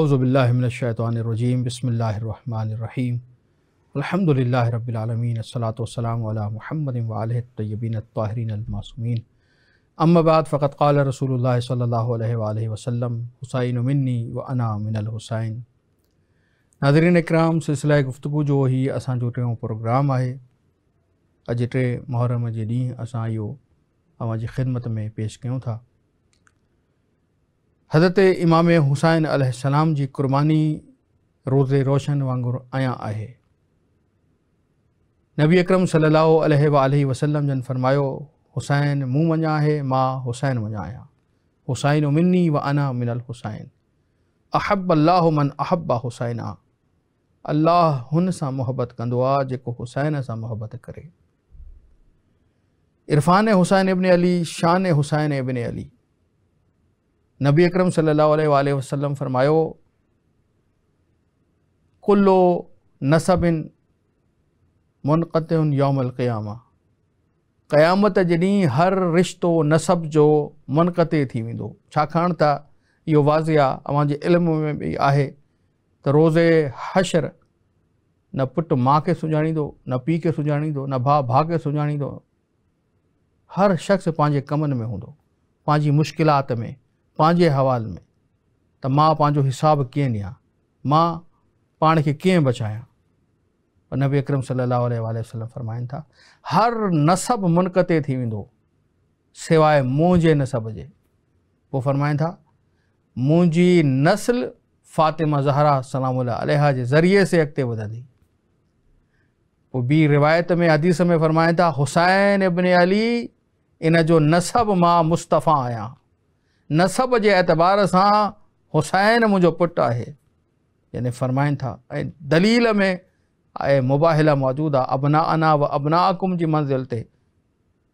अज़बिल्लिनशैतरजीम बसमीम अलहमदिल्ला रबालमीन सलातम महमद तहरीन ताहरीनमासूमिन अम्माबाद फ़कत काल रसूल सल्ला वसम हुसैन मिनी व अना मिनल हुसैन नादरीन इक्राम सिलसिला गुफ़्तु जो ही असो टों प्रोग्राम है अज टे मुहर्रम के ॾींहुं असां इहो ख़िदमत में पेश क्यों था हज़रत इमाम हुसैन अलसलाम जी क़ुर्बानी रोज़े रोशन वांगुर आया आहे नबी अकरम सलाहु अलि वसलम जन फ़रमायो हुसैन मूँ वञा है मां हुसैन मजा आया हुसैन मिनी व अना मिनल हुसैन अहब अल्लाह मन अहबा हुसैन आ अल्लाह हुन सा मोहब्बत कंदो आ जेको हुसैन सा मोहब्बत करे इरफ़ान हुसैन इब्न अली शान हुसैन इब्न अली नबी अकरम सल्लल्लाहु अलैहि वसल्लम फरमायो कुल्लो नसबिन यौमल यौमलक़यामा क़यामत जडी ॾींहुं हर रिश्तो नसब जो मुनक़त थी वो छाकाणि त इहो वाज़े इल्म में भी आहे त रोज़े हशर न पुट माँ के सुञाणींदो न पी के सुञाणींदो न भा भा के सुञाणींदो हर शख़्स पाँ कम में हूंदो मुश्किल में पांजे हवाल में माँ मां हिसाब कें दिया माँ पान के कें कीअं बचायां नबी अक्रम सलाहु वसलम था हर नसब मुनक़ते थी वो सवाइ मुझे नसब के वो फरमायन था मुझी नस्ल फ़ातिमा ज़हरा सलाम अलहा ज़रिए से अगत वधंदी वो बी रिवायत में हदीस में फरमायन था हुसैन इब्न अली इन जो नसब मां मुस्तफ़ा आया नसब के एतबार सां हुसैन मुझो पुट है यानी फ़रमाइनि था दलील में ऐं मुबाहिला मौजूदु आहे अबना अना व अबना अकुम जी मंज़िल से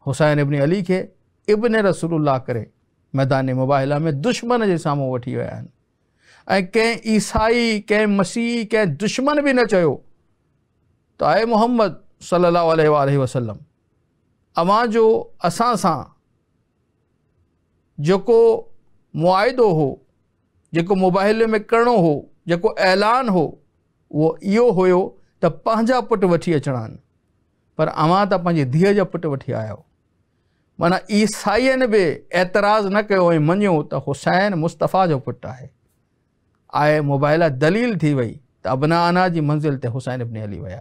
हुसैन इब्न अली के इब्न रसूल करे मैदान मुबाहला में दुश्मन के साम्हूं वी विया आहिनि ईसाई कें मसीह कें दुश्मन भी न चयो त आहे मोहम्मद सल वसलम अवां जो असां सां जो मुआदो हो जो मोबाइल में करिणो हो जो ऐलान हो वो इहो हुयो त पुट वी अचिणा पर अवां तो पंहिंजी धीअ पुट वी आया हो माना ईसाईअनि भी एतराज न कयो ऐं हुसैन मुस्तफ़ा जो पुट है आए मोबाइल दलील थी वही तो अबनाना की मंज़िल से हुसैन इब्न अली वह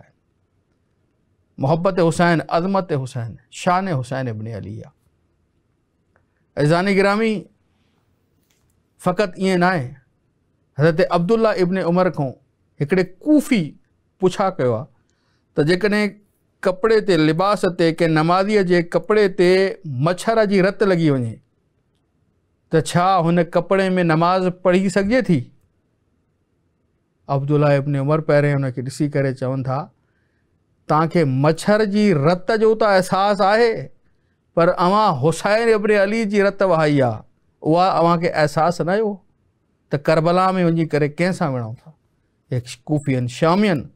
मोहब्बत हुसैन अज़मत हुसैन शान हुसैन इब्न अली आ एजान ग्रामी फ़क़ति ईअं नाहे हज़रत अब्दुल्ला इब्न उमर को हिकिड़े कूफ़ी पुछा कयो तो जैसे कपड़े कपिड़े ते लिबास ते के नमाजी के कपड़े ते मच्छर जी रत लगी वे तो उन कपड़े में नमाज़ पढ़ी सके थी अब्दुल्ला इब्न उमर पहिरें उनके ॾिसी करे था तव्हांखे मच्छर जी रत जो तो एहसास है पर अवां हुसैन इब्र अली जी रत वहाई आवा उहा के अहसासु न आयो करबला में वही कर कंहिंसां विढ़ूं था कूफियन शामियन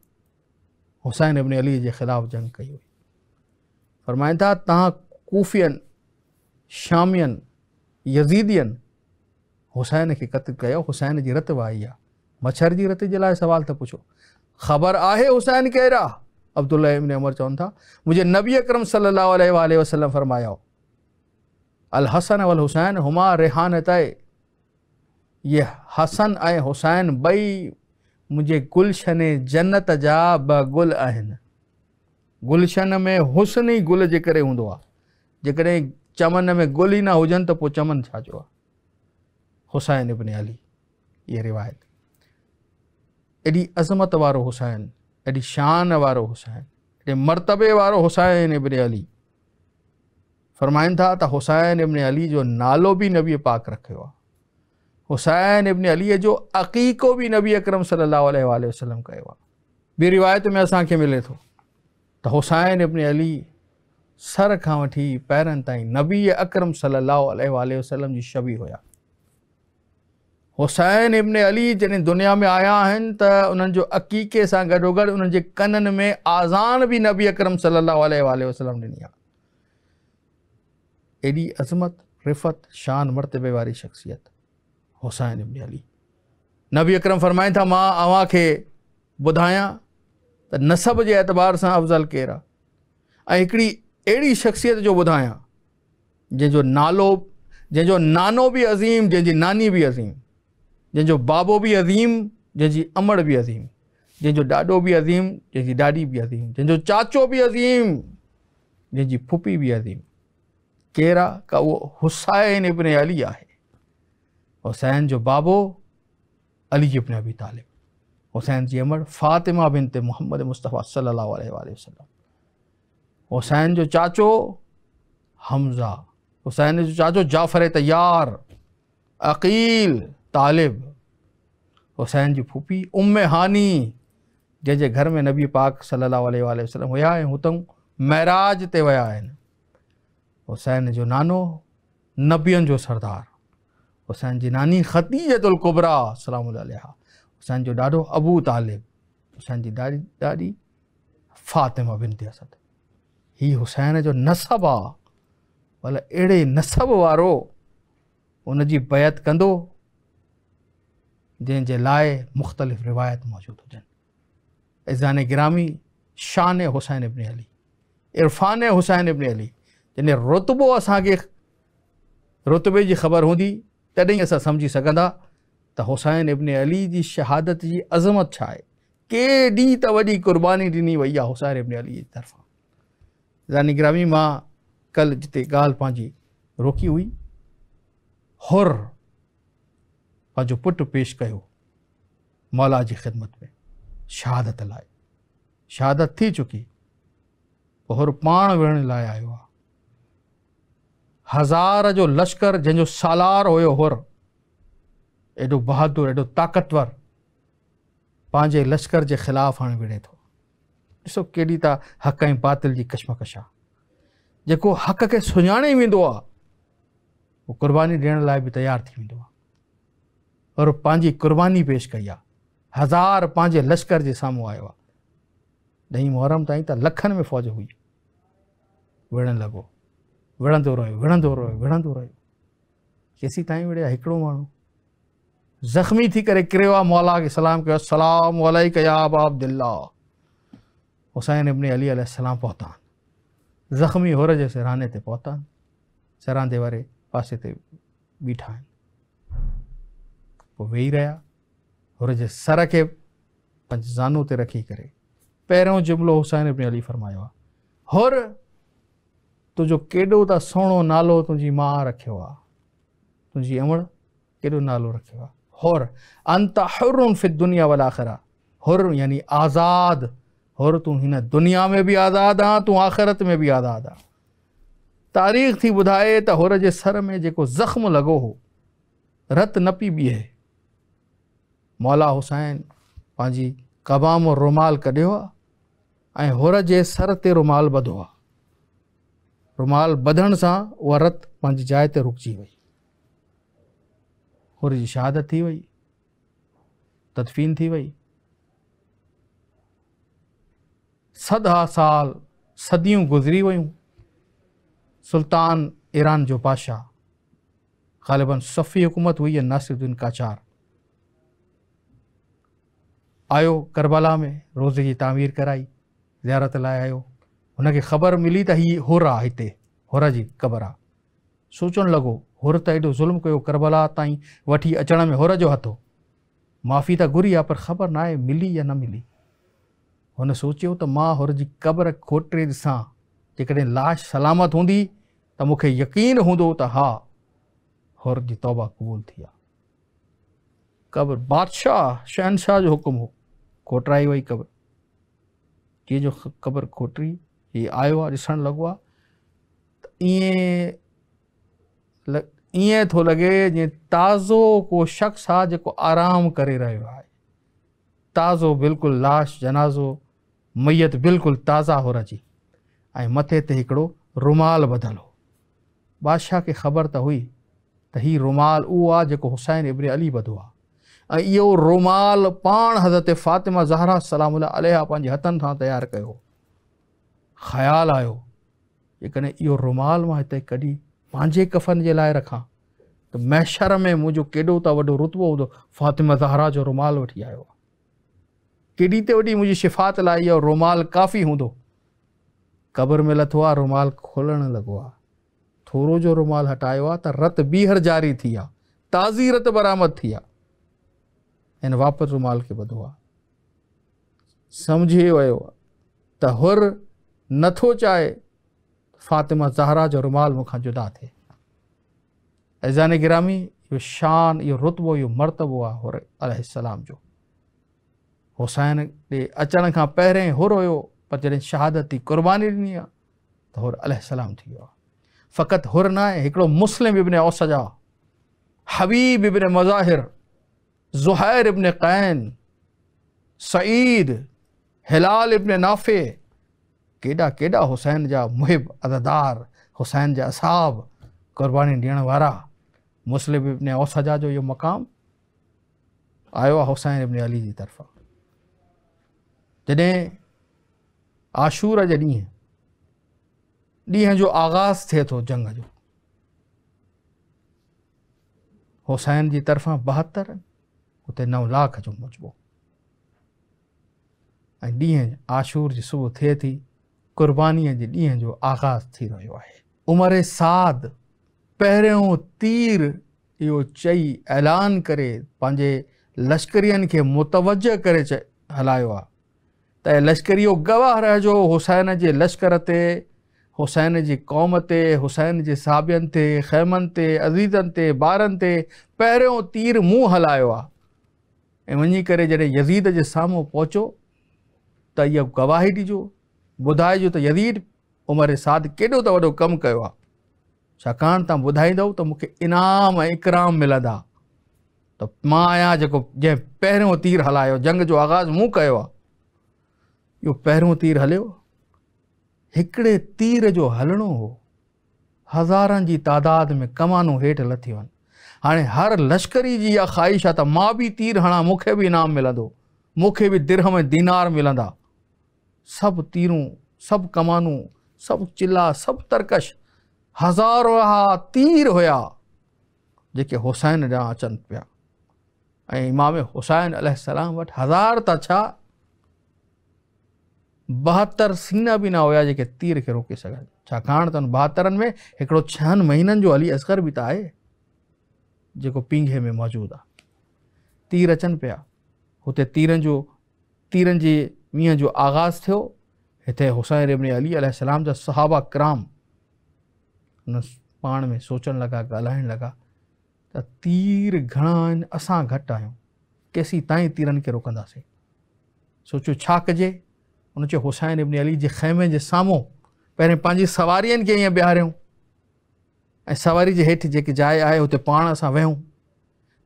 हुसैन इब्न अली के खिलाफ जंग कई हुई फरमाइनि था तूफियन कूफ़ियन शामियन यज़ीदियन हुसैन के कत्ल किया हुसैन की रत वहाई आ मच्छर की रत के लिए सवाल तो पुछो ख़बर आ हुसैन कहिड़ा अब्दुल्ला इबन उमर चौन था मुझे नबी अकरम सल्लल्लाहु अलैहि वसल्लम फरमाया हो अल हसन अल हुसैन हुमा रेहान तय ये हसन ए हुसैन बई मुझे गुलशन जन्नत जा ब गुल गुलशन में हुसन ही गुल जे करे हूंदो आहे चमन में गुल ही ना होजन तो चमन छाजो हुसैन इब्न अली ये रिवायत एडी अज़मत वारो हुसैन ඇඩි ශානවර හොසෑන් मरतबे मर्तबेवार हुसैन इब्न अली फरमाइन था तो हुसैन इब्न अली जो नालो भी नबी पाक रखे हुआ हुसैन इब्न अली जो अक़ीक़ो भी नबी अकरम सल्लल्लाहु वसलम वसल्लम का ॿी रिवायत में असांखे मिले तो हुसैन इब्न अली सर का वी पैर तबी नबी सल्लल्लाहु अलैहि वसलम जी शबी हुआ हुसैन इब्न अली जॾहिं दुनिया में आया आहिनि त जो अक़ीक़े से गॾो गॾु कनन में आज़ान भी नबी अकरम सलाहु वसलम ॾिनी आहे अज़मत रिफ़त शान मरतबे वारी शख़्सियत हुसैन इब्न अली नबी अकरम फ़रमाइनि था मां अव्हां खे ॿुधायां त नसब जे एतबार सां अफ़ज़ल केरु आहे ऐं शख़्सियत जो ॿुधायां जंहिंजो नालो जंहिंजो नानो भी अज़ीम जैसी नानी भी अज़ीम जंहिंजो बाबो भी अज़ीम जंहिंजी अमड़ भी अज़ीम जो डाडो भी अज़ीम जंहिंजी डाडी भी अज़ीम जंहिंजो चाचो भी अज़ीम जंहिंजी फुपी भी अज़ीम केरा का वो हुसैन इब्न अली है हुसैन जो बाबो अली इब्न अबी तालिब हुसैन जी अमर फ़ातिमा बिन मोहम्मद मुस्तफ़ा सलाहु वसलम हुसैन जो चाचो हमज़ा हुसैन जो चाचो जाफ़र तैयार अकील तालिब हुसैन जी फूफी उम हानी जैसे घर में नबी पाक सलाहु वसलम हुआ ऐं महराज ते विया हुसैन जो नानो नबियन जो सरदार हुसैन जी नानी ख़तीजतुल कुबरा सलाम हुसैन जो डाडो अबू तालिब हुसैन जी दादी दादी फातिमा बिनती असद हि हुसैन जो नसब आ भले अड़े नसब वारो उनत कह कंदो जैसे लाए मुख़्तलिफ़ रिवायत मौजूद हुजनि एज़ान ग्रामी शान हुसैन इब्न अली इरफ़ान हुसैन इब्न अली जॾहिं रुतबो असांखे रुतबे की ख़बर होंगी तदी अस समझी सकता तो हुसैन इब्न अली की शहादत की अज़मत छा आहे केॾी त वॾी क़ुर्बानी ॾिनी वही है हुसैन इब्न अली तरफा तरफ़ां ज़ानी ग्रामी माँ कल जिते गाली रोकी हुई हुर पंहिंजो पुटु पेश कयो मौला जी ख़िदमत में शहादत लाइ शहादत थी चुकी पोइ हुर पाण विढ़ण लाइ आयो आहे हज़ार जो लश्कर जंहिंजो सालार हुयो हुर एॾो बहादुर एॾो ताक़तवर पंहिंजे लश्कर जे ख़िलाफ़ु हाणे विढ़े थो ॾिसो केॾी त हक़ ऐं बातिल जी कशमकश आहे जेको हक़ खे सुञाणे वेंदो आहे उहो क़ुर्बानी ॾियण लाइ बि तयारु थी वेंदो आहे और पंहिंजी क़ुर्बानी पेश कई आहे हज़ार पंहिंजे लश्कर जे साम्हूं आयो आहे ॾहीं मुहरम ताईं त में फ़ौज हुई विढ़णु लगो विढ़ंदो रहियो विढ़ रो विढ़ंदो रहियो केसी ताईं विढ़े हिकिड़ो ज़ख़्मी थी करे किरियो आहे मौला खे सलाम कयो सलाम वलाई कयाब अब्दुल्ला हुसैन इब्न अली अलाम पहुता ज़ख़्मी होर जे सिरहाने ते पहुता वे पासे बीठा आहिनि वे रहा और जे सर पंच जानू ते रखी करे पैरों जुमलो हुसैन इब्न अली फरमायो आहे तुझो केडो त सोनो नालो तुझी माँ रखियो आहे तुंहिंजी अमड़ नालो रखियो आहे अंत हुर फित दुनिया वाला आखरा हुर यानी आज़ाद हुर तू इन दुनिया में भी आजाद आ तू आखरत में भी आजाद आ तारीख़ थी बुधाए तो हुर के सर में जो ज़ख़्म लगो हो रत न पी बीहे मौला हुसैन पंहिंजी कबाम रुमाल कढियो आहे के सर ते रुमाल बधो आ रुमाल ॿधण से वह रत पंहिंजी जाइ ते रुकिजी वई हुर जी शहादत थी वही तदफ़ीन थी वई सदा साल सदियों गुज़री वियूं सुल्तान ईरान जो बादशाह ग़ालिबन सफ़ी हुकूमत हुई है नासिरुद्दीन काचार आयो करबला में रोज़े की तामीर कराई ज़्यारत लाए आयो उन ख़बर मिली तो हीअ होर आते होर हुर जी क़बर आहे सोचणु लॻो हुर त ज़ुल्म करबला ताईं वी अचण में होर जो हथो माफ़ी तो घुरी आ पर ख़बर ना है मिली या न मिली उन सोचो तो माँ होर की क़बर खोटे ॾिसां जेकॾहिं लाश सलामत हूंदी तो मुख्य यकीन होंद त हा हुर तौबा क़बूल थी क़बर बादशाह शहनशाह जो हुकुम हो कोटराई वही कब्र ये जो कब्र खोटरी ये आयो आहे ॾिसणु लॻो आहे त ईअं ताज़ो को शख़्स आहे जेको आराम कर रो आहे ताज़ो बिल्कुल लाश जनाज़ो मैयत बिल्कुल ताज़ा हो रही मथे ते रुमाल बधल हो बादशाह के ख़बर त हुई तो हीउ रुमाल उ जो हुसैन इब्र अली ॿधो आहे यो रुमाल पा हज़रत फ़ातिमा ज़हरा सलाम अलिया हथन से तैयार कर ख्याल आयो जेकॾहिं रुमाल मैं कड़ी कढी कफ़न के लाइ रखा तो मैशर में मुझे केडो त वो रुतबो हों फ़ातिमा ज़हरा जो रुमाल वी आयो आहे केॾी ते वॾी शिफ़ात लाई और रुमाल काफ़ी हों क़बर में लथो आ रुमाल खोल लगो आ थोड़ो जो रुमाल हटाया आहे रत बीहर जारी थी ताज़ी रत बरामद थी इन वापस रुमाल के बदो आहे सम्झी वियो हुर नथो चाहे फातिमा ज़हरा जो रुमाल मुखा जुदा थे ऐज़ान गिरामी यो शान यो रुतबो यो मरतबो आहे हुर जो हुसैन ॾे अचान का पैरें हुर हो पर जैसे शहादत की क़ुर्बानी दिनी तो हुर अलाम थी हुर ना एक मुस्लिम इब्न औसजा जा Habib ibn Mazahir Zuhair ibn Qain Saeed Hilal ibn Nafi केडा केडा हुसैन जा मुहिब अददार हुसैन जा असाब क़ुर्बानी ॾियण वारा मुस्लिम इबन औसजा जो यो मक़ाम आयो हुसैन इबन अली की तरफा जॾहिं आशूर के ॾींहुं ॾींहं जो आगाज़ थे तो जंग जो हुसैन की तरफा बहत्तर उत नौ लाख जो मुजबो ऐं आशूर जी सुबुह थिए थी क़ुर्बानीअ जे ॾींहं जो आगाज़ थी रहियो आहे उमर साद पहिरियों तीर यो चई ऐलान करे पंहिंजे लश्करियनि खे मुतवज कर हलाया हलायो आहे त लश्करियो गवाह रहिजो हुसैन जे लश्कर ते हुसैन जी क़ौम से हुसैन के साबियनि ते ख़ैमनि ते अज़ीज़नि ते ॿारनि तीर मुँह हलायो ऐं वञी करे जॾहिं यज़ीद जे साम्हूं पहुतो त इहा गवाही ॾिजो ॿुधाइजो त यज़ीद उमिरि साद केॾो त वॾो कमु कयो आहे छाकाणि तव्हां ॿुधाईंदव त मूंखे इनाम ऐं इकराम मिलंदा त मां आहियां जेको जंहिं पहिरियों तीर हलायो जंग जो आगाज़ मूं कयो आहे इहो पहिरियों तीर हलियो हिकिड़े तीर जो हलणो हो हज़ारनि जी तादाद में कमानूं हेठि लथियूं आहिनि हाँ हर लश्करी की यह ख़्वाहिश है माँ भी तीर हणा मुख्य भी इनाम मिल मुख्य भी बि में दीनार मिला सब तीरू सब कमानू सब चिल्ला सब तरकश हज़ारो हा तीर हुआ जेके हुसैन जहाँ अचन पिया इमाम हुसैन अलाम हज़ार त बहत्तर सीना भी ना हुआ जेके तीर के रोके सकन छाकाणि में एक छह महीन जो अली असगर भी तो है जो पिंघे में मौजूद आहे तीर अचनि पिया हुते तीरनि जो तीरन जे मीह जो आगाज़ थियो हिते हुसैन इब्न अली अलाम जा सहाबा क्राम पा में सोचणु लगा ॻाल्हाइणु लगा त तीर घणा आहिनि असां घटि आहियूं केसी ताईं तीरनि खे रोकंदासीं कजे हुन हुसैन इब्न अली के ख़ैमे जे साम्हूं पहिरें पंहिंजी सवारियुनि खे सवारी के हेठ जी जाए आए उत पान अस वह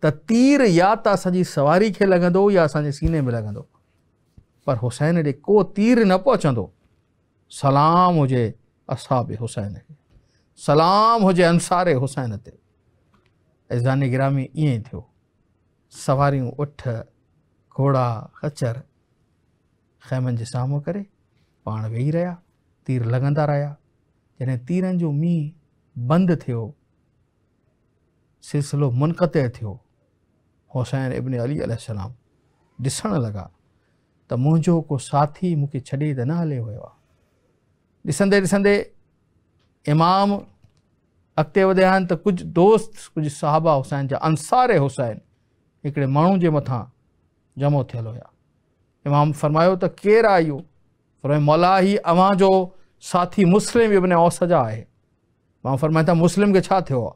त तीर या तो असांजी सवारी के लग या असांजे सीने में लॻंदो पर हुसैन ॾे को तीर न पहुचंदो सलाम हुजे असाब हुसैन खे सलाम हुजे अंसारे हुसैन ते ऐं ग्रामी में थो सवार उठ घोड़ा खच्चर खैमन के साम्हूं कर पा वेही रहा तीर लगंदा रहा जैसे तीरन जो मींहुं बंद थो सिलसिलो मुनक़त थो हुसैन इब्न अली अलाम ॾिसणु लगा तो मुझो को साथी मूंखे छड़े तो न हले वियो दिसंदे दिसंदे इमाम अगत वन तो कुछ दोस्त कुछ साहबा हुसैन जा अंसार हुसैन एक मू के मथां जमो थियल हुआ इमाम फरमा तो केर आहे मौला ही अवजो साथी मुस्लिम इब्न औस है वहाँ फरमाया था मुस्लिम के छा थे हुआ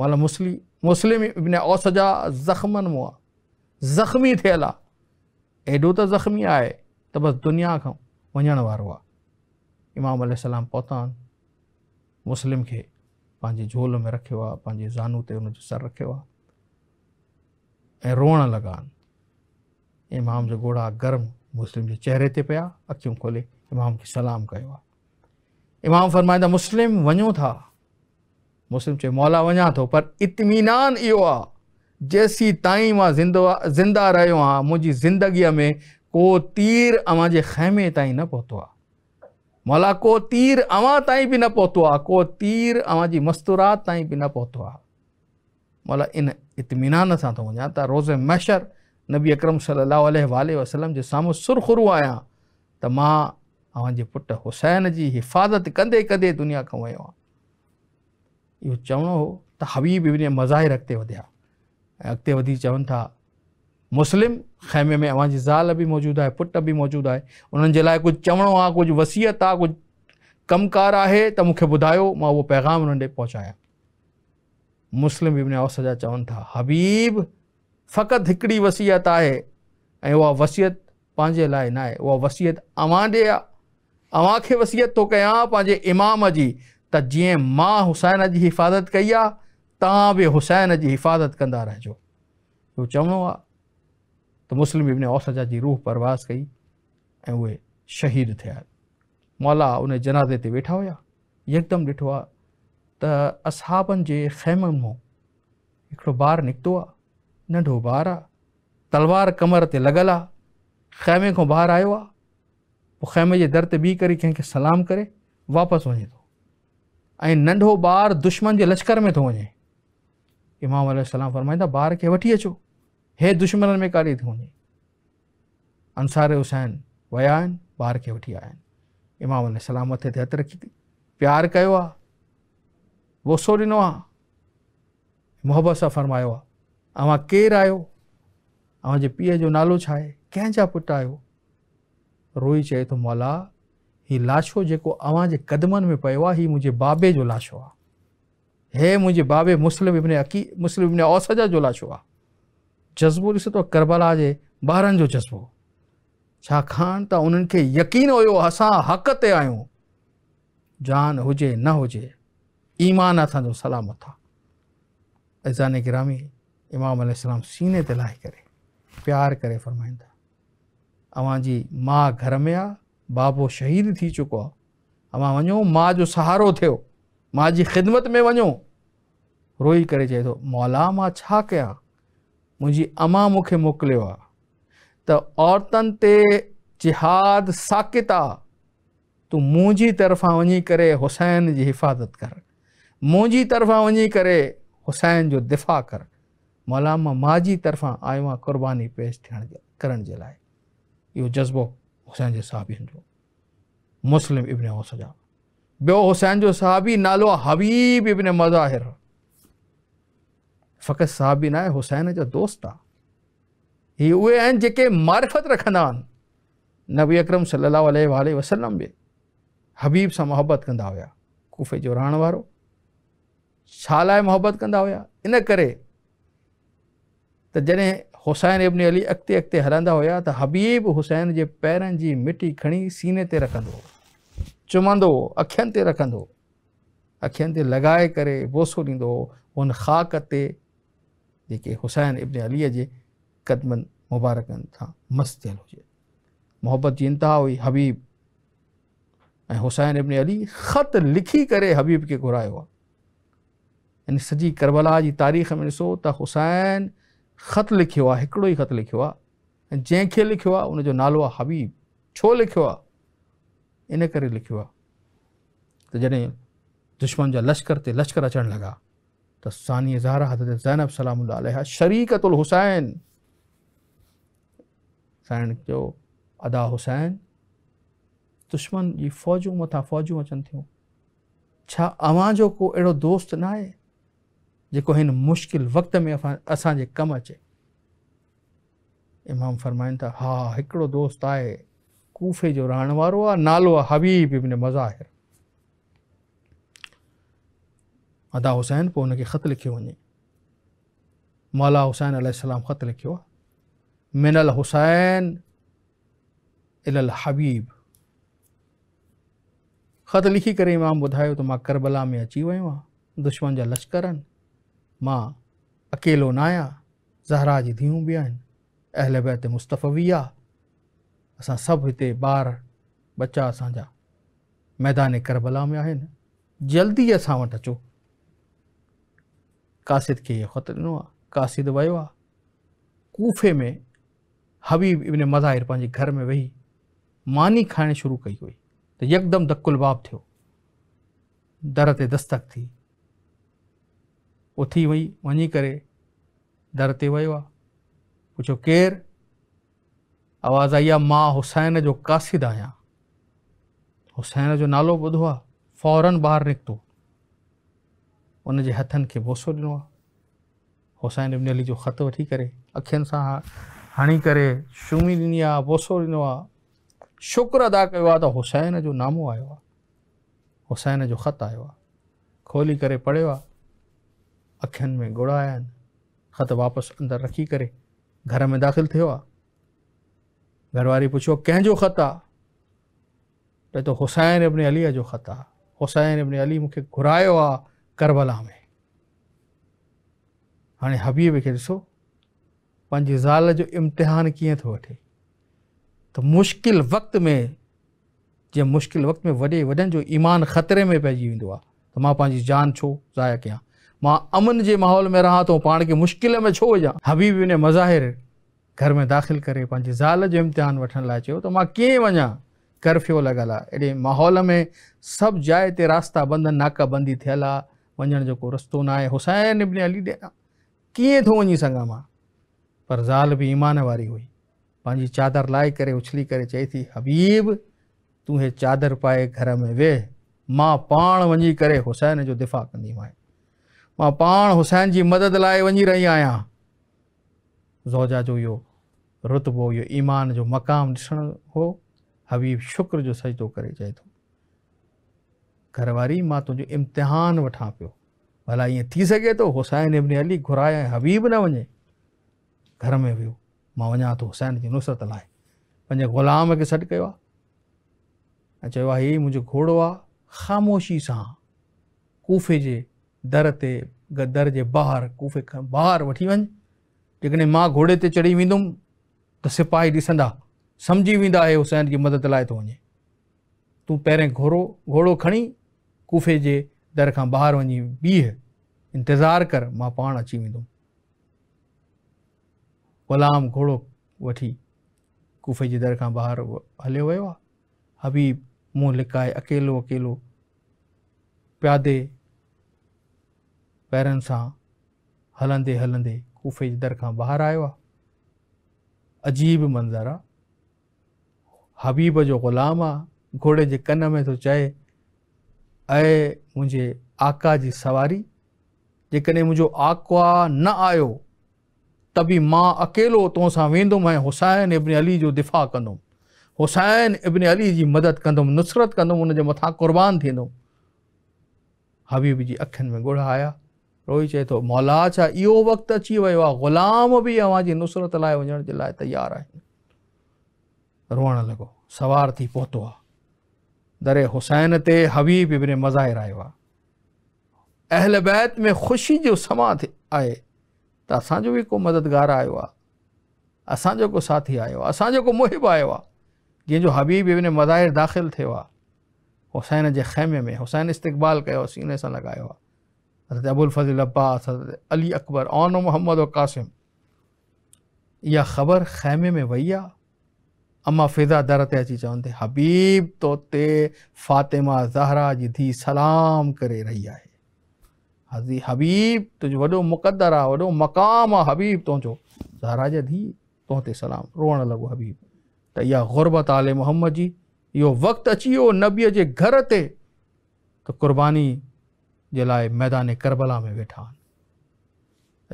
वाला मुस्लिम मुस्लिम इबन औसजा ज़ख्मन हुआ ज़ख्मी थे अला एडो तो ज़ख़्मी आए तो बस दुनिया का वञण वारो आहे इमाम सलाम पहुता मुस्लिम के पंहिंजे झोल में रखे हुआ पंहिंजे ज़ानू ते हुनजो सर रखे हुआ ए रोण लॻा इमाम जो घोड़ा गर्म मुस्लिम के चेहरे ते पिया अखियं खोले इमाम के सलाम किया इमाम फरमाए त मुस्लिम वञो था मुस्लिम चे मौला वञा तो पर इतमीनान यो आहे जेसी ताईं मां ज़िंदा रहियो आहियां मुंहिंजी ज़िंदगीअ में को तीर अवे ख़ैमे ताई न पहुतो आहे मौला को तीर अवां ताईं बि न पहुतो आहे को तीर अवां जी मस्तूरात ताईं न पहुतो आहे मौला इन इतमिनान से थो वञा त रोज़ महशर नबी अकरम सलाहु वसलम के साम्हूं सुरखुरू आया तो अव्हांजे पुट हुसैन की हिफ़ाज़त कदे कदे दुनिया खां वियो आहे इहो चवणो हो त हबीब इब्न मज़ाहिर अगत वधिया ऐं था मुस्लिम ख़ैमे में अव्हांजी ज़ाल भी मौजूद है पुट भी मौजूद है उन्हनि जे लाइ कुझु चवणो आहे कुझु वसियत आहे कुझु कमकार आहे त मूंखे ॿुधायो मां उहो पैगाम हुननि ॾे मुस्लिम इब्न औस जा चवनि था हबीब फ़क़ति हिकिड़ी वसियत है ऐं उहा वसियत पंहिंजे लाइ न आहे उहा वसियत अवां ॾे अवां के वसियत क्या तो कयां पंहिंजे इमाम जी त जीअं हुसैन की हिफ़ाज़त कई आहे तव्हां भी हुसैन की हिफ़ाज़त कह रहो इहो चवणो आ तो मुस्लिम इब्न औसजा की रूह परवास कई ऐं शहीद थे मौला उन जनाज़े ते वेठा हुआ यकदम ॾिठो आ त असहाबनि ख़ैम मां हिकिड़ो ॿारु नंढो बार तलवार कमर ते लगल आ ख़ैमे को बार आयो पोइ ख़ैमे के दर बी बीह करे कंहिंखे सलाम करे वापसि वञे थो तो। नंढो बार दुश्मन के लश्कर में तो वञे इमाम सलाम फरमाईंदा ॿार खे वठी अचो हे दुश्मन में काॾे थो वञे अंसार हुसैन विया आहिनि ॿार खे आया इमाम सलाम मथे ते हथु रखी प्यार कयो आहे वसो मोहब्बत से मोहबत सां फरमायो आहे आयो अवां जे जो नालो छा आहे कंहिंजा रोई चए तो मौला ही लाशो जेको अवां जे में पो आहे मुझे मुंहिंजे बाबे जो लाशो आहे हे मुंहिंजे बाबे मुस्लिम इब्न अकी मुस्लिम इब्न औसजा जो लाशो आ जज़्बो ॾिसो त तो करबला के ॿारनि जो जज़्बो छाकाणि त उन्हनि यकीन हुयो असां हक़ ते आहियूं जान हो न हुजे ईमान असांजो सलामत आहे ऐज़ान इमाम सीने ते करे प्यार करे फरमाइंदा अवां माँ घर में आहे बाबो शहीद थी चुको आहे अवां माँ जो सहारो थे माउ जी ख़िदमत में वो रोई कर चे तो मौला मां क्या मुझी मुंहिंजी अमां मूंखे मोकिलियो आहे ते जिहाद साकित आहे तूं तरफा तरफ़ां वञी करे हुसैन जी हिफ़ाज़त कर मुंहिंजी तरफा वञी करे हुसैन जो दिफ़ा कर मौला माँ माउ जी आयो क़ुर्बानी पेश थियण जे करण जे लाइ यो जज़्बो हुसैन जे साहबीअ जो मुस्लिम इब्न ओसजा ॿियो हुसैन जो साहबी नालो हबीब इब्न मज़ाहिर फ़कत साहबी ना हुसैन जो दोस्त ये इहे उहे आहिनि जेके मारिफ़त रखंदा नबी अकरम सल वसलम भी हबीब से मोहब्बत कंदा हुया कूफ़े जो रहण वारो छा लाइ कंदा हुया इन करे त हुसैन इब्न अली अॻिते अॻिते हलंदा हुआ तो हबीब हुसैन के पैर की मिट्टी खड़ी सीने ते रखंदो हो चुमंदो हो अखियुनि ते रखंदो बोसो ॾींदो हो ख़ाक ते हुसैन इब्न अली के कदम मुबारक सां मस्तु थियलु हुजे मोहबत जी इंतिहा हुई हबीब ए हुसैन इब्न अली ख़त लिखी करे हबीब के घुरा आहे यानी करबला की तारीख़ में ॾिसो तो हुसैन ख़त लिखो आड़ो ही ख़त लिखो आहे ऐं जंहिंखे नालो आ हबीब छो लिखो इन कर लिखो आहे त दुश्मन जा लश्कर से लश्कर अचान लगा तो सानी जहरा हज़रत ज़ैनब सलाम शरीकतुल हुसैन सैन जो अदा हुसैन दुश्मन की फौजू मत फौजू अचन थी छा जो को अड़ो दोस्त न है जो इन मुश्किल वक़्त में असांजे कम अचे इमाम फरमाइनि था हा दोस्त आए कूफे जो रहण नालो आ हबीब इब्न मज़ाहिर अदा हुसैन पोइ हुनखे ख़तु लिखियो वञे मौला हुसैन अलाम खत लिखो मिनल हुसैन इलल हबीब खत लिखी करे इमाम बुधा तो मां करबला में अची वियो आहियां दुश्मन जा लश्कर आहिनि मां अकेलो न आहियां ज़हरा जी धीअरूं बि आहिनि अहल बैत मुस्तफ़वी आहे असां सभु हिते बच्चा असांजा मैदान करबला में आहिनि जल्दी अस अचो कासिद के ये ख़त ॾिनो कासिद वो आहे कूफे में हबीब इब्न मज़ाहिर पंहिंजे घर में वेही मानी खाने शुरू कई हुई त यकदमि दकुलबाब थियो दर ते दस्तक थी उथी वही वही करे दर ते वियो आहे पुछियो आवाज़ आई आहे हुसैन जो कासिद आहियां हुसैन जो नालो बुध आ फौरन बाहर निकतो उन हथन के खे बोसो ॾिनो हुसैन इब्न अली जो ख़तु वठी करे अखियुनि सां हणी करे शूमी ॾिनी आहे बोसो ॾिनो शुक्र अदा कयो आहे हुसैन जो नामो आयो हुसैन जो खत आयो खोली करे पढ़ियो अखियुनि में गोड़ा आया आहिनि ख़त वापसि अंदरि रखी करे घर में दाख़िल थियो आहे घरवारी पुछियो कंहिंजो ख़तु आहे चए हुसैन इब्न अलीअ जो ख़तु आहे हुसैन इब्न अली मूंखे घुरायो आहे करबला में हाणे हबीब खे ॾिसो पंहिंजे ज़ाल जो इम्तिहान कीअं थो वठे त मुश्किल वक़्त में जीअं मुश्किल वक़्त में वॾे वॾनि जो ईमान ख़तरे में पइजी वेंदो आहे त मां पंहिंजी जान छो ज़ाया कयां मां अमन के माहौल में रहा तो पान के मुश्किल में छो वजा हबीब हिन मज़ाहिर घर में दाख़िल करी ज़ाल जो इम्तिहान वन लाइ चयो त कर्फ्यू लगल आड़े माहौल में सब जाए ते रास्ता बंद नाकाबंदी थियल आहे जो को रस्तो ना हुसैन इब्न अली कें तो वही वञी पर ज़ाल भी ईमान वाली हुई पंहिंजी चादर लाए कर उछली कर चे थी हबीब तू हे चादर पाए घर में वेह मां पा वही हुसैन जो दिफ़ा कंदीमांइ मां पाण हुसैन जी मदद लाइ वञी रही आहियां ज़ौजा जो इहो रुतबो इहो ईमान जो मक़ाम ॾिसण हो हबीब शुक्र जो सजदो करे चए थो घर मां तुंहिंजो इम्तिहान वठां पियो भला ईअं थी सघे थो हुसैन इब्न अली घुराए हबीब न वञे घर में वियो मां वञा थो हुसैन जी नुसरत लाइ पंहिंजे ग़ुलाम खे सॾु कयो आहे ऐं चयो आहे हीअ मुंहिंजो घोड़ो आहे ख़ामोशी सां कूफे जे दर ते दर के बहार कूफे बहार वी वन वञु जेकॾहिं घोड़े ते चढ़ी वेंदुमि त सिपाही दिसंदा सम्झी वेंदा हे हुसैन जी मदद लाइ तो वे तू पे घोड़ो घोड़ो खड़ी कूफे के दर का ॿाहिरि वही बीह इंतज़ार कर मां पाण अची वेंदुमि ग़ुलाम घोड़ो वी कूफे जे दर का ॿाहिरि हलो वियो हबीब मुँह लिकाय अकेलो अकेलो प्यादे पैरनि सां हलंदे हलंदे कूफे जे दर खां ॿाहिरि आयो आहे अजीब मंज़र आहे हबीब जो ग़ुलाम आहे घोड़े जे कन में थो तो चए ऐं मुंहिंजे आका जी सवारी जेकॾहिं मुंहिंजो आका न आयो त बि मां अकेलो तोसां वेंदुमि ऐं हुसैन इब्न अली जो दिफ़ा कंदुमि हुसैन इब्न अली जी मदद कंदुमि नुसरत कंदुमि हुनजे मथां क़ुर्बान थींदुमि हबीब जी अखियुनि में ॻोढ़ा आया रोही चे तो मौला छा इहो वक़्तु अची वियो आहे ग़ुलाम बि अव्हां नुसरत लाइ वञण जे लाइ तयारु आहिनि रोअण सवार थी पहुतो आहे दर हुसैन ते हबीब इब्न मज़ाहिर आयो अहल बैत में ख़ुशी जो समा आहे तो असो भी को मददगार आयो आहे असांजो को साथी आयो आहे को मुहिब आयो आहे हबीब इब्न मज़ाहिर दाख़िल थियो हुसैन के ख़ैमे में हुसैन इस्तक़बाल कयो सीने सां लॻायो हज़रत फजल अब्बास हज़रत अली अकबर ओन मोहम्मद व कासिम यह ख़बर खैमे में वैया अम्मा फ़िज़ा दरत अची चवनते हबीब तोते फ़ातिमा ज़हरा जी धी सलाम करे रही है हज़ी हबीब तुझे वो मुक़दर आ वो मक़ाम आ हबीब तुंहिंजो ज़हरा जा धी तो सलाम रोण लगो हबीब त यह गुर्बत आले मोहम्मद जी यो वक्त अची वो नबी के घर ते तो क़ुर्बानी जलाए मैदान करबला में वेठा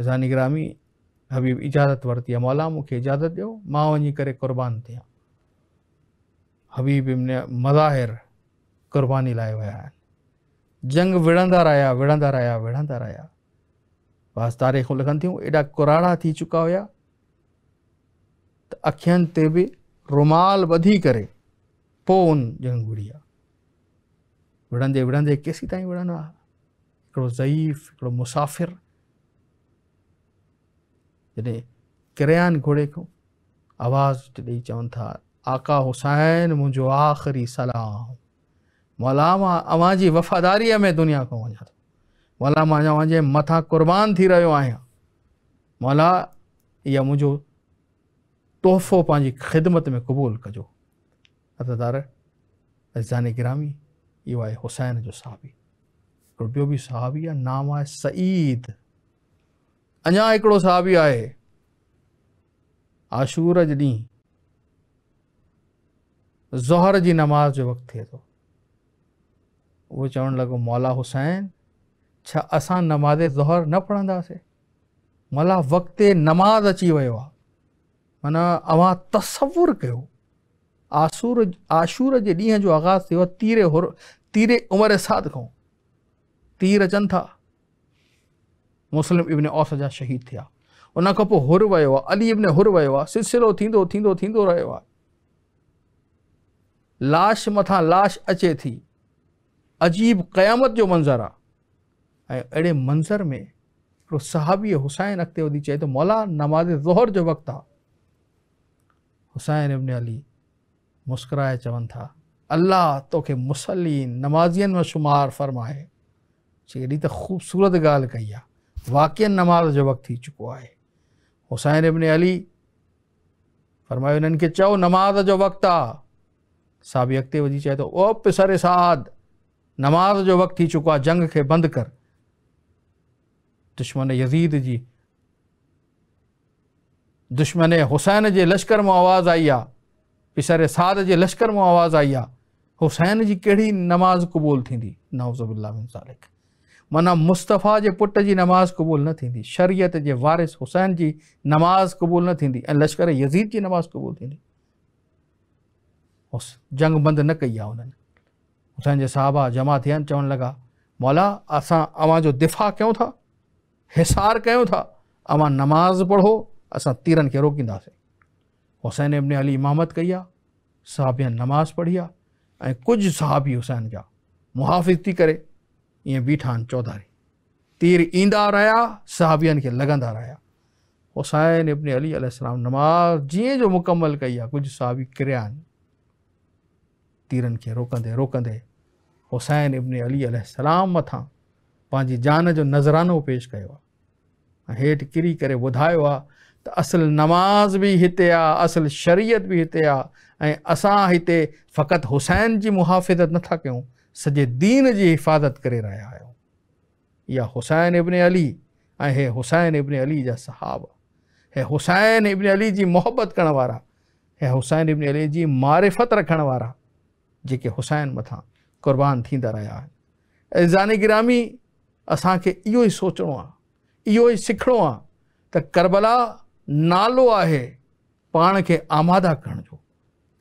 ऐसा ग्रामी हबीब इजाज़त वरती है मौला मुख्य इजाज़त दियो माँ वही करबान थे हबीब इब्न मज़ाहिर क़ुर्बानी लाए विया जंग विढ़ा रहा विढ़ा रहा विढ़ा रहा बस तारीखों लिखन थी एडा कुराड़ा थी चुका हुआ तो अखियन ते भी रुमाल बधी करे जंग गुड़िया विढ़े विढ़े केसी ताईं हिकिड़ो ज़ईफ़ हिकिड़ो मुसाफ़िर जॾहिं किरयान घोड़े खां आवाज़ ॾेई चवनि था आका हुसैन मुंहिंजो आख़िरी सलाम मौला मां अव्हां जी वफ़ादारीअ में दुनिया खां वञा थो मौला मां अव्हां मथां क़ुर्बान थी रहियो आहियां मौला इहा मुंहिंजो तोहफ़ो पंहिंजी ख़िदमत में क़बूल कजो अदार अज़ान गिरामी इहो आहे हुसैन जो साहबी हिकिड़ो भी सहाबी नाम आहे सईद अञा हिकिड़ो सहाबी आए आशूर जी जोहर ज़हर जी नमाज़ जो वक्त थे तो वो चवण लगो मौला हुसैन छा अस नमाज़ ज़हर न पढ़ंदासीं मौला वक़्त नमाज़ अची वो आहे अव तस्वुर कर आसूर आशूर के ॾींहं जो आगाज़ थे तीरे हुर तीरे उम्र साद खां तीर अचन था मुस्लिम इब्न औस जहा शहीद थे उन हुर वो अली इब्न हुर वो सिलसिलो रो लाश मथा लाश अचे थी अजीब क़यामत जो मंजर आड़े मंज़र में सहाबी हुसैन अगत वी चए तो मौला नमाज़ ज़ोहर जो वक्त आ हुसैन इब्न अली मुस्कुराए चवन था तो तोखे मुसलिन नमाजियन में शुमार फ़रमाए चेड़ी तो ख़ूबसूरत गाल कही वाक्य नमाज़ जो वक्त थी चुको है हुसैन इब्न अली फरमायो हिननि खे नमाज़ जो वक्त आ साबी अगत वजी चए तो ओ पिसर साद नमाज़ जो वक्त थी चुको जंग के बंद कर दुश्मन यज़ीद जी दुश्मन हुसैन जे लश्कर में आवाज़ आई आ पिसर साद जे लश्कर में आवाज़ आई आ हुसैन जी कड़ी नमाज़ क़बूल थी नवज़बिल्ला माना मुस्तफ़ा के पुट की नमाज़ क़बूल न थींदी शरीयत के वारिस हुसैन की नमाज़ क़बूल न थींदी लश्कर यज़ीद की नमाज़ क़बूल थी जंग बंद न कई है उन्होंने हुसैन के साहबा जमा थे चवन लगा मौला अस अवां दिफ़ा क्यों था हिसार क्यों था अव नमाज़ पढ़ो अस तीरन के रोकंदे हुसैन इब्न अली इमामत कई आहे साहबिया नमाज़ पढ़ी आ कुछ साहबी हुसैन जहा मुहाफ़िज़ थी करें ईअं बीठान चौधारी तीर ईंदा रहिया सहाबियनि खे लॻंदा रहिया हुसैन इब्न अली अलाम नमाज़ जीअं जो मुकमल कई आहे कुझु सहाबी किरिया आहिनि तीरनि खे रोकंदे रोकंदे हुसैन इब्न अली अलाम मथां पंहिंजी जान जो नज़रानो पेश कयो आहे हेठि किरी करे ॿुधायो आहे त असुलु नमाज़ बि हिते आहे असल शरीयत बि हिते आहे ऐं असां हिते फ़क़ति हुसैन जी मुहाफ़िज़त नथा कयूं सजे दीन की हिफ़ाज़त कर रहा आहियो इहा हुसैन इब्न अली हे हुसैन इब्न अली जा सहाब हे हुसैन इब्न अली की मोहब्बत करण वारा हे हुसैन इब्न अली की मारिफत रखण वारा हुसैन मथां क़ुर्बान थींदा रहा आहिनि ऐं गिरामी असा के इो ही आहे इहो ई सिखणो करबला नालो है पाण के आमादा करण जो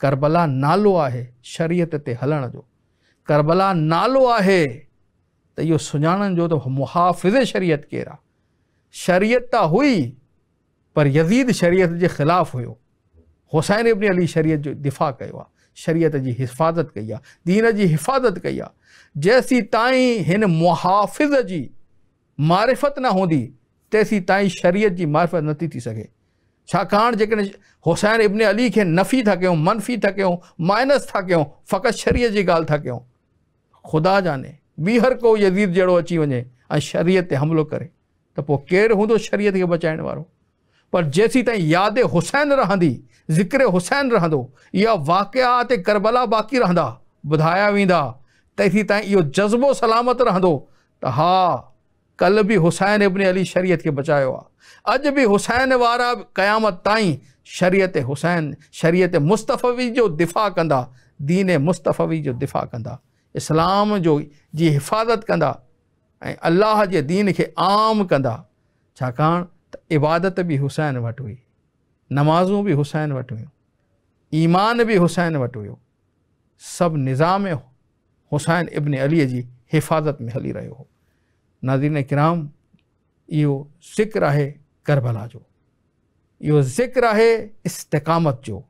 करबला नालो है शरीयत हलण जो करबला नालो आहे तो यो सुञाणण जो तो मुहाफ़िज़ शरीयत केर शरीयत त हुई पर यज़ीद शरीयत जे खिलाफ हुयो हुसैन इब्न अली शरीयत जो दिफ़ा कयो शरीयत जी हिफ़ाज़त कई दीन जी हिफ़ाज़त कई आहे ताई इन मुहाफ़िज़ जी मारिफ़त न हूंदी तैसी ताई शरीयत जी मारिफ़त नती थी सके छाकाणि हुसैन इब्न अली के नफ़ी था क्यों मनफ़ी था क्यों माइनस था क्यों फकत शरीयत जी गाल था क्यों ख़ुदा जाने बीहर को यदीद जड़ो अची वे शरीय शरीयत हमलो हमिलो करे त पोइ शरीयत के बचाने पर जैसी तई याद हुसैन रही ज़िक्र हुसैन रहंदो या वाक़िआत करबला बाक़ी रहा बुधाया वा तैसी तई इहो जज़्बो सलामत रो त हाँ कल भी हुसैन इब्न अली शरीयत के बचाया अज भी बि हुसैन वारा क़यामत तई शरीयत हुसैन शरीयत मुस्तफ़वी जो दिफ़ा कंदा दीन मुस्तफ़वी जो दिफ़ा कंदा इस्लाम जो जी हिफ़ाज़त कंदा अल्लाह के दीन के आम कंदा छाकाणि त इबादत भी हुसैन वट हुई नमाजू भी हुसैन वटि हुई ईमान भी हुसैन वट हुयो सब निज़ाम हुसैन इब्न अली जी हिफ़ाज़त में हली रो हो नाज़रीन किराम यो ज़िक्र है करबला जो यो ज़िक्र है इस्तकामत जो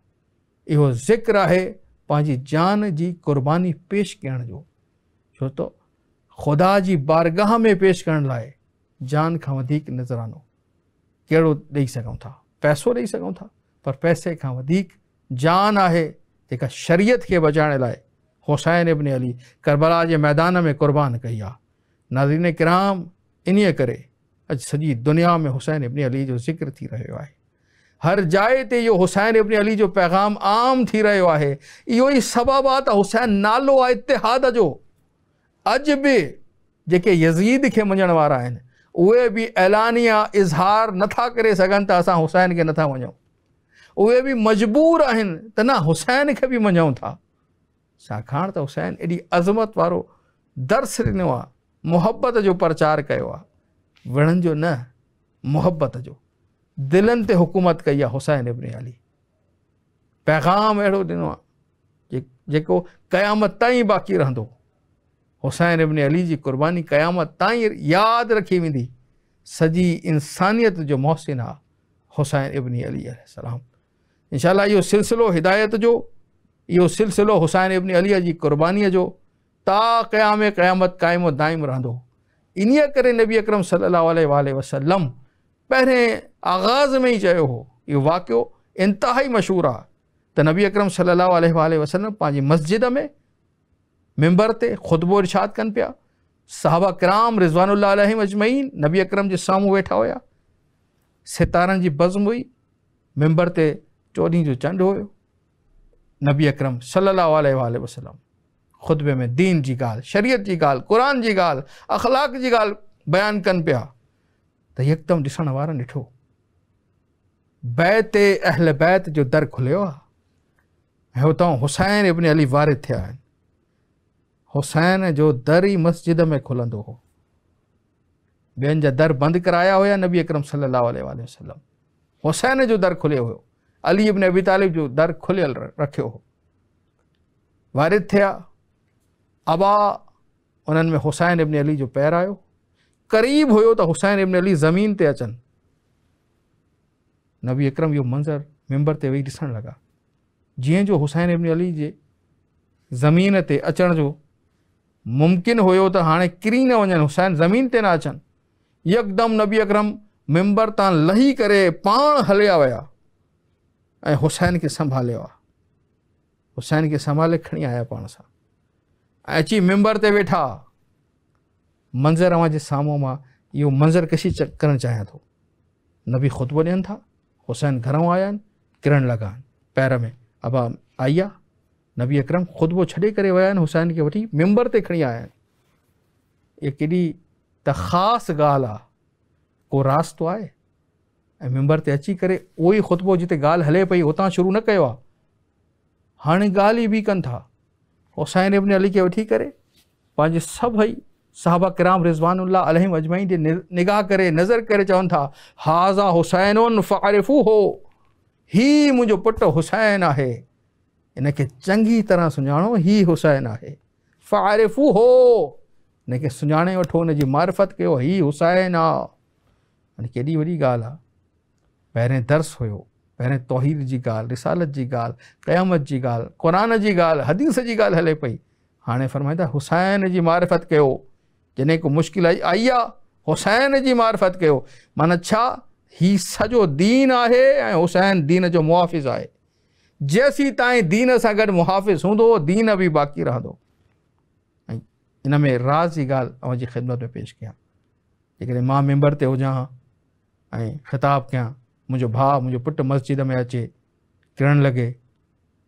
यो ज़िक्र है जान जी क़ुर्बानी पेश करण जो छो तो ख़ुदा जी बारगाह में पेश करण लाए जान का वधीक नज़रानो कड़ो दई था पैसो दई था पर पैसे का वधीक जान आहे जेका शरीयत के बचाने लाए हुसैन इब्न अली करबला के मैदान में क़ुर्बान कई आहे नाज़रीन किराम इन करे अज सजी दुनिया में हुसैन इब्न अली जो ज़िक्र थी रहियो आहे हर जाए ते यो हुसैन इब्न अली जो पैगाम आम थी रो है इहो ई सबबु आहे त हुसैन नालो आ इतिहाद जो अॼु बि जेके यज़ीद खे मञण वारा आहिनि ऐलानिया इज़हार ना करे सघनि त असां हुसैन खे नथा मञूं उहे बि मजबूर आहिनि त न हुसैन के भी मूँ था छाकाणि त हुसैन एॾी अज़मत वो दर्स ॾिनो आहे मुहबत जो प्रचार कयो आहे विणनि जो न मुहबत जो दिलन ते हुकूमत कई है हुसैन इब्न अली पैगाम अड़ो दिनो जो क़यामत ताई बाक़ी रहंदो हुसैन इब्न अली जी क़ुर्बानी क़यामत ताई याद रखी वी सजी इंसानियत जो मोहसिन आ हुसैन इब्न अली सलाम इनशा यो सिलसिलो हिदायत जो यो सिलसिलो हुसैन इब्न अली जी कुर्बानी जो ता क़याम क़यामत क़ाइमो दायम रहंदो इन्हीअ करे नबी अकरम सलाहु वसलम पहले आगाज़ में ही चाहे हो ये वाक्य इंतहा मशहूर आ तो नबी अक्रम सल वसलम पाँच मस्जिद में मेम्बर ते ख़ुतबो इर्शाद कन पिया साहबा किराम रिज़वान अजमैन नबी अक्रम के सामू वेठा हुआ सितारनि की बज़म हुई मेम्बर से चौदह जो चंड हो नबी अक्रम सल आल वसलम ख़ुतबे में दीन की गाल शरीयत की गाल कुरान की गाल अख़लाक की गाल बयान कन पिया त तो यकदमि ॾिसण वारा ॾिठो बैत अहल बैत जो दर खुलियो आहे ऐं हुतां हुसैन इब्न अली वारिद थिया आहिनि हुसैन जो दर ई मस्जिद में खुलंदो हो ॿियनि जा दर बंदि कराया हुया नबी अकरम सलाहु वसलम हुसैन जो दर खुलियो हुयो अली इब्न अबी तालिब जो दर खुलियल रखियो हो वारिद थिया अबा उन्हनि में हुसैन इब्न अली जो पैर आयो करीब हो तो हुसैन इब्न अली ज़मीन ते अचन नबी अकरम यो मंज़र मेंबर ते वही ॾिसणु लगा जी जो हुसैन इब्न अली जे ज़मीन ते अचण जो मुमकिन हो तो हाँ किरी न वन हुसैन ज़मीन ते ना अचन यकदम नबी अकरम मेंबर तां लही करे पान हलिया वया हुसैन के संभाले आहे हुसैन के संभाले खड़ी आया पान सा अची मेंबर ते वेठा મંઝરમાં में यो मंजर कशी कर चाहें तो તો नबी खुद बोलियन था हुसैन घरों आया किरण लगा पैर में अब आइया नबी अकरम खुद वो छड़े करे वयान हुसैन के वही मेम्बर से खड़ी आया ये केडी त खास गाल आहे को रास्त तो आए मेम्बर से अची करे उ ख़ुतबो जिते गाल हले पई उत शुरू न किया हाँ गाल ही भी कन था हुसैन इब्न अली के वठी करें पंहिंजे साहबा कराम रिजवान अलहम अजमाइन निगाह कर नज़र कर चवन था हाज़ा हुसैन फ़ारिफ़ू हो ही मुझो पुट हुसैन है इनके चंगी तरह सुञाणो ही हुसैन है फ़ारिफ़ू हो इनके सुे वो इन मारफत कर मार्फत ही हुसैन आहे के केॾी दर्स हो पैरें तौहीद की गाल रिसालत की गाल क़यामत की गाल कुरान की गाल हदीस की गाल हले पी हाँ फरमाइंदा हुसैन की मार्फत कयो जैसे को मुश्किल आई आइया हुसैन जी मार्फत के हो मन अच्छा ही सॼो दीन आहे हुसैन दीन जो मुहाफ़िज़ आहे जेसी ताई दीन से गुड मुहाफ़िज़ हों दीन भी बाक़ी रह इन में राज़ की गाल ख़िदमत में पेश क्या जेकॾहिं माँ मेंबर से होजा ख़िताब क्या मुझे भा मु पुट मस्जिद में अचे किरण लगे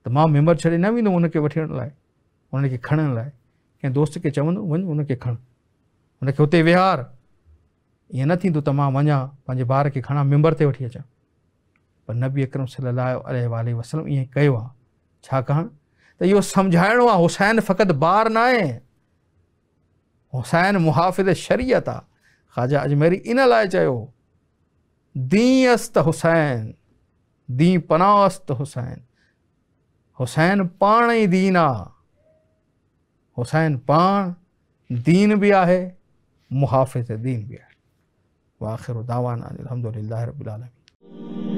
तो मां मेंबर छे न वेंदुमि हुनखे वठण लाइ हुनखे दोस्त के चवन वन उन खणु उन उत विहार ये न थींदो त मां वञा पंहिंजे ॿार से खणा मेंबर पर नबी अक्रम सल वाल वसलम ये कयो आहे छाकाणि त इहो हुसैन फकत बार ना है हुसैन मुहाफ़िज़ शरीयत आ ख़्वाजा अजमेरी इन ला दी अस्त हुसैन दी पनास्त हुसैन हुसैन पान ही दीन आ हुसैन पाण दीन भी है محافظ الدين بها واخر دعوانا ان الحمد لله رب العالمين